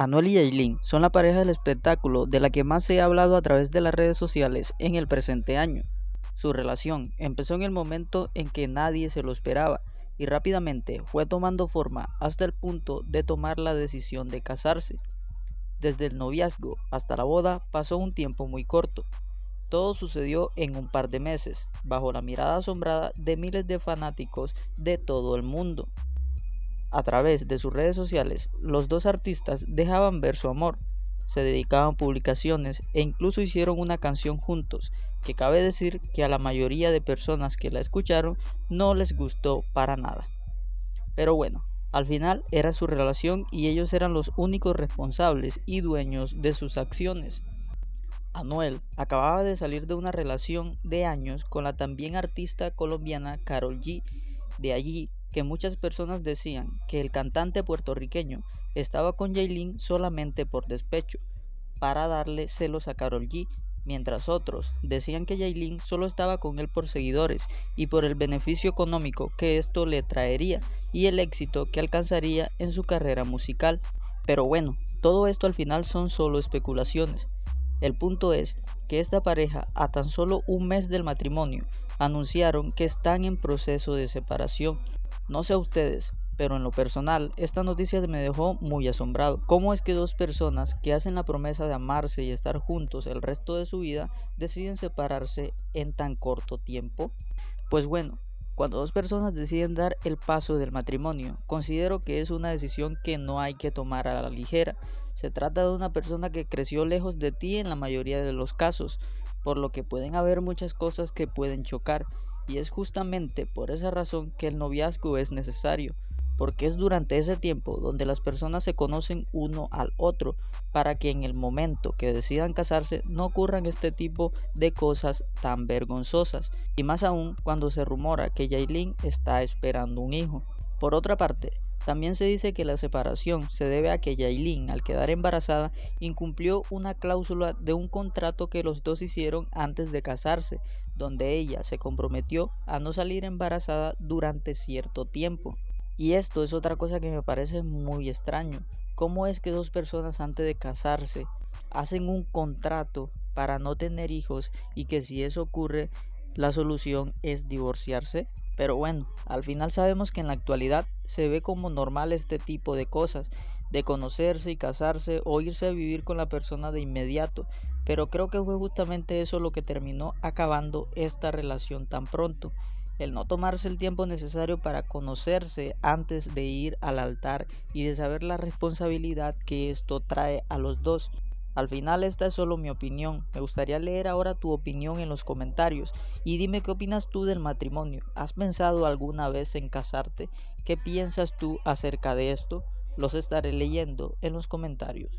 Anuel y Aileen son la pareja del espectáculo de la que más se ha hablado a través de las redes sociales en el presente año. Su relación empezó en el momento en que nadie se lo esperaba y rápidamente fue tomando forma hasta el punto de tomar la decisión de casarse. Desde el noviazgo hasta la boda pasó un tiempo muy corto. Todo sucedió en un par de meses, bajo la mirada asombrada de miles de fanáticos de todo el mundo. A través de sus redes sociales, los dos artistas dejaban ver su amor, se dedicaban publicaciones e incluso hicieron una canción juntos, que cabe decir que a la mayoría de personas que la escucharon no les gustó para nada. Pero bueno, al final era su relación y ellos eran los únicos responsables y dueños de sus acciones. Anuel acababa de salir de una relación de años con la también artista colombiana Carol G. De allí que muchas personas decían que el cantante puertorriqueño estaba con Jaylin solamente por despecho, para darle celos a Carol G, mientras otros decían que Jaylin solo estaba con él por seguidores y por el beneficio económico que esto le traería y el éxito que alcanzaría en su carrera musical. Pero bueno, todo esto al final son solo especulaciones, el punto es que esta pareja, a tan solo un mes del matrimonio, anunciaron que están en proceso de separación. No sé ustedes, pero en lo personal, esta noticia me dejó muy asombrado. ¿Cómo es que dos personas que hacen la promesa de amarse y estar juntos el resto de su vida deciden separarse en tan corto tiempo? Pues bueno, cuando dos personas deciden dar el paso del matrimonio, considero que es una decisión que no hay que tomar a la ligera, se trata de una persona que creció lejos de ti en la mayoría de los casos, por lo que pueden haber muchas cosas que pueden chocar, y es justamente por esa razón que el noviazgo es necesario, porque es durante ese tiempo donde las personas se conocen uno al otro, para que en el momento que decidan casarse no ocurran este tipo de cosas tan vergonzosas, y más aún cuando se rumora que Yailin está esperando un hijo. Por otra parte, también se dice que la separación se debe a que Yailin, al quedar embarazada, incumplió una cláusula de un contrato que los dos hicieron antes de casarse, donde ella se comprometió a no salir embarazada durante cierto tiempo. Y esto es otra cosa que me parece muy extraño. ¿Cómo es que dos personas antes de casarse hacen un contrato para no tener hijos y que si eso ocurre la solución es divorciarse. Pero bueno, al final sabemos que en la actualidad se ve como normal este tipo de cosas, de conocerse y casarse o irse a vivir con la persona de inmediato, pero creo que fue justamente eso lo que terminó acabando esta relación tan pronto, el no tomarse el tiempo necesario para conocerse antes de ir al altar y de saber la responsabilidad que esto trae a los dos. Al final esta es solo mi opinión. Me gustaría leer ahora tu opinión en los comentarios y dime qué opinas tú del matrimonio. ¿Has pensado alguna vez en casarte? ¿Qué piensas tú acerca de esto? Los estaré leyendo en los comentarios.